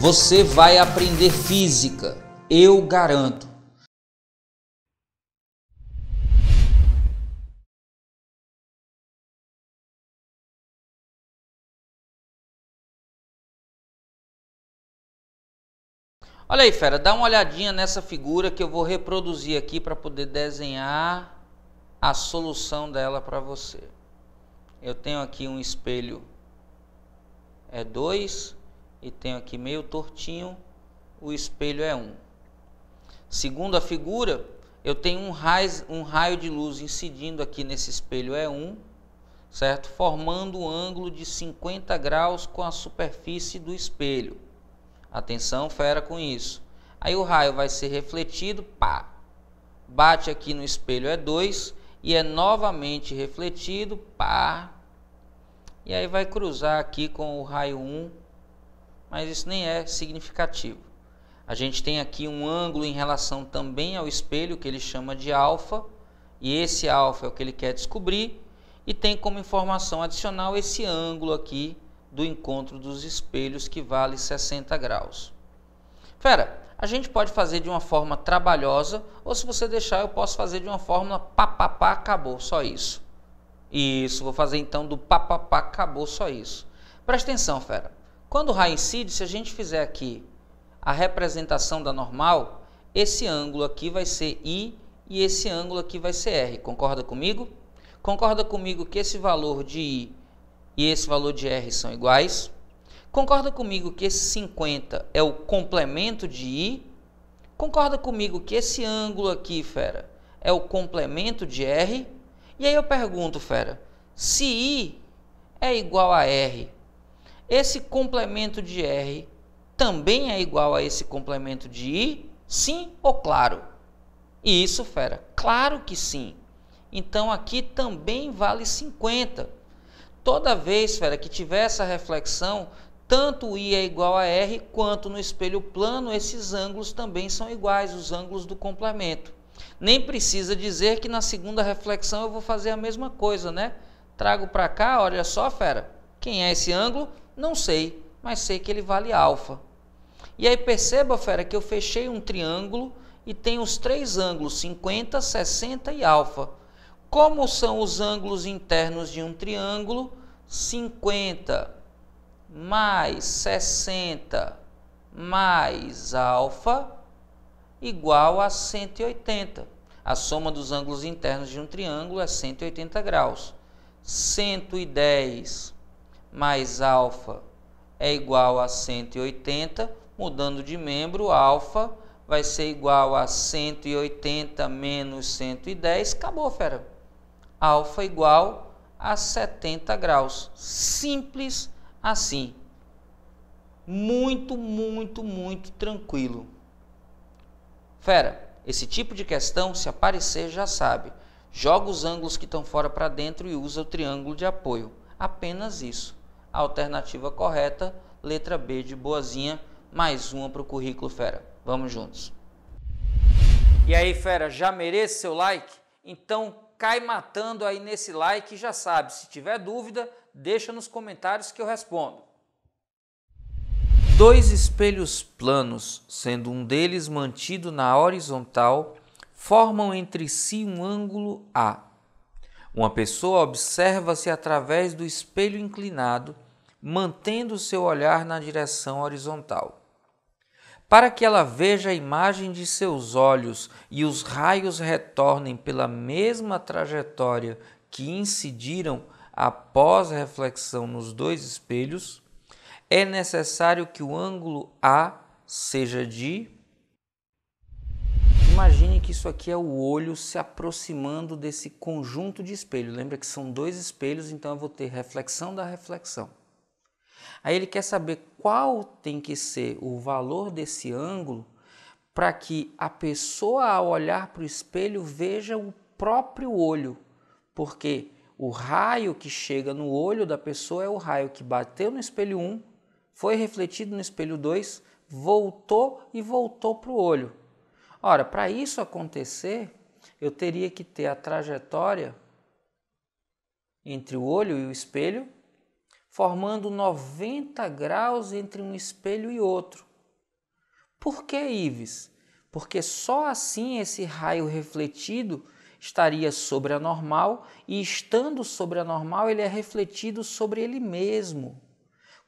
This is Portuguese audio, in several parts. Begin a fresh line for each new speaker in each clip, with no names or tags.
Você vai aprender física, eu garanto. Olha aí, fera, dá uma olhadinha nessa figura que eu vou reproduzir aqui para poder desenhar a solução dela para você. Eu tenho aqui um espelho é dois e tenho aqui meio tortinho, o espelho é 1. Segundo a figura, eu tenho um raio, um raio de luz incidindo aqui nesse espelho é 1 certo? Formando um ângulo de 50 graus com a superfície do espelho. Atenção, fera com isso. Aí o raio vai ser refletido, pá, bate aqui no espelho é 2 e é novamente refletido, pá, e aí vai cruzar aqui com o raio 1 mas isso nem é significativo. A gente tem aqui um ângulo em relação também ao espelho que ele chama de alfa, e esse alfa é o que ele quer descobrir, e tem como informação adicional esse ângulo aqui do encontro dos espelhos que vale 60 graus. Fera, a gente pode fazer de uma forma trabalhosa, ou se você deixar, eu posso fazer de uma fórmula papapá, acabou, só isso. Isso, vou fazer então do papapá, acabou, só isso. Presta atenção, fera. Quando o raio incide, se a gente fizer aqui a representação da normal, esse ângulo aqui vai ser I e esse ângulo aqui vai ser R. Concorda comigo? Concorda comigo que esse valor de I e esse valor de R são iguais? Concorda comigo que esse 50 é o complemento de I? Concorda comigo que esse ângulo aqui, fera, é o complemento de R? E aí eu pergunto, fera, se I é igual a R, esse complemento de R também é igual a esse complemento de I? Sim ou claro? E isso, fera, claro que sim. Então aqui também vale 50. Toda vez, fera, que tiver essa reflexão, tanto o I é igual a R, quanto no espelho plano, esses ângulos também são iguais, os ângulos do complemento. Nem precisa dizer que na segunda reflexão eu vou fazer a mesma coisa, né? Trago para cá, olha só, fera, quem é esse ângulo? Não sei, mas sei que ele vale alfa. E aí perceba, fera, que eu fechei um triângulo e tenho os três ângulos 50, 60 e alfa. Como são os ângulos internos de um triângulo? 50 mais 60 mais alfa igual a 180. A soma dos ângulos internos de um triângulo é 180 graus. 110 mais alfa é igual a 180, mudando de membro, alfa vai ser igual a 180 menos 110, acabou, fera. Alfa igual a 70 graus. Simples assim. Muito, muito, muito tranquilo. Fera, esse tipo de questão, se aparecer, já sabe. Joga os ângulos que estão fora para dentro e usa o triângulo de apoio. Apenas isso. Alternativa correta, letra B de boazinha, mais uma para o currículo fera. Vamos juntos. E aí, fera, já merece seu like? Então cai matando aí nesse like e já sabe, se tiver dúvida, deixa nos comentários que eu respondo. Dois espelhos planos, sendo um deles mantido na horizontal, formam entre si um ângulo A. Uma pessoa observa-se através do espelho inclinado mantendo o seu olhar na direção horizontal. Para que ela veja a imagem de seus olhos e os raios retornem pela mesma trajetória que incidiram após reflexão nos dois espelhos, é necessário que o ângulo A seja de. Imagine que isso aqui é o olho se aproximando desse conjunto de espelhos. Lembra que são dois espelhos, então eu vou ter reflexão da reflexão. Aí ele quer saber qual tem que ser o valor desse ângulo para que a pessoa, ao olhar para o espelho, veja o próprio olho, porque o raio que chega no olho da pessoa é o raio que bateu no espelho 1, foi refletido no espelho 2, voltou e voltou para o olho. Ora, para isso acontecer, eu teria que ter a trajetória entre o olho e o espelho formando 90 graus entre um espelho e outro. Por que, Ives? Porque só assim esse raio refletido estaria sobre a normal e, estando sobre a normal, ele é refletido sobre ele mesmo.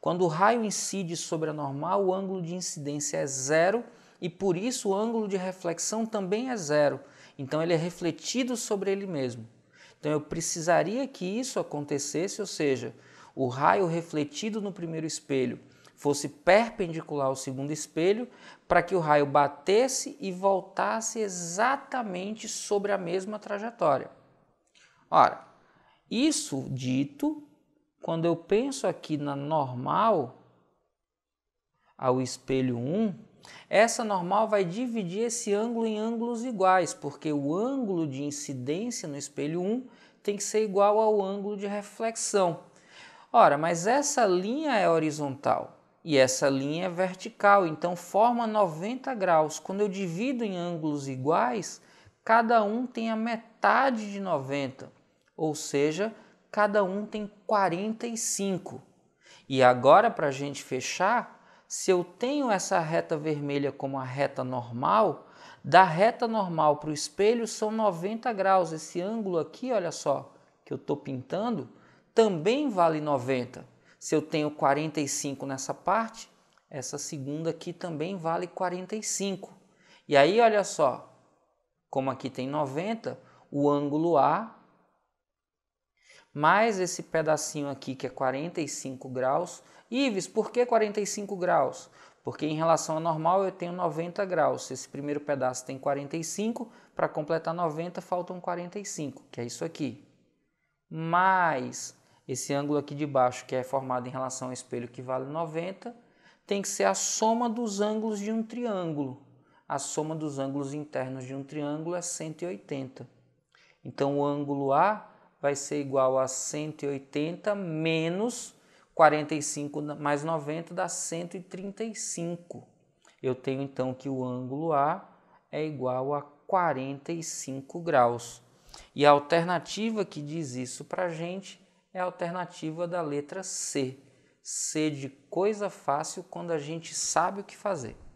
Quando o raio incide sobre a normal, o ângulo de incidência é zero e por isso o ângulo de reflexão também é zero. Então ele é refletido sobre ele mesmo. Então eu precisaria que isso acontecesse, ou seja, o raio refletido no primeiro espelho fosse perpendicular ao segundo espelho, para que o raio batesse e voltasse exatamente sobre a mesma trajetória. Ora, isso dito, quando eu penso aqui na normal ao espelho 1, essa normal vai dividir esse ângulo em ângulos iguais, porque o ângulo de incidência no espelho 1 tem que ser igual ao ângulo de reflexão. Ora, mas essa linha é horizontal e essa linha é vertical, então forma 90 graus. Quando eu divido em ângulos iguais, cada um tem a metade de 90, ou seja, cada um tem 45. E agora, para a gente fechar, se eu tenho essa reta vermelha como a reta normal, da reta normal para o espelho são 90 graus. Esse ângulo aqui, olha só, que eu estou pintando, também vale 90. Se eu tenho 45 nessa parte, essa segunda aqui também vale 45. E aí, olha só, como aqui tem 90, o ângulo A mais esse pedacinho aqui que é 45 graus. Ives, por que 45 graus? Porque em relação ao normal eu tenho 90 graus. Esse primeiro pedaço tem 45, para completar 90 faltam 45, que é isso aqui. Mais esse ângulo aqui de baixo, que é formado em relação ao espelho que vale 90, tem que ser a soma dos ângulos de um triângulo. A soma dos ângulos internos de um triângulo é 180. Então o ângulo A vai ser igual a 180 menos 45 mais 90 dá 135. Eu tenho então que o ângulo A é igual a 45 graus. E a alternativa que diz isso para a gente é a alternativa da letra C. C de coisa fácil quando a gente sabe o que fazer.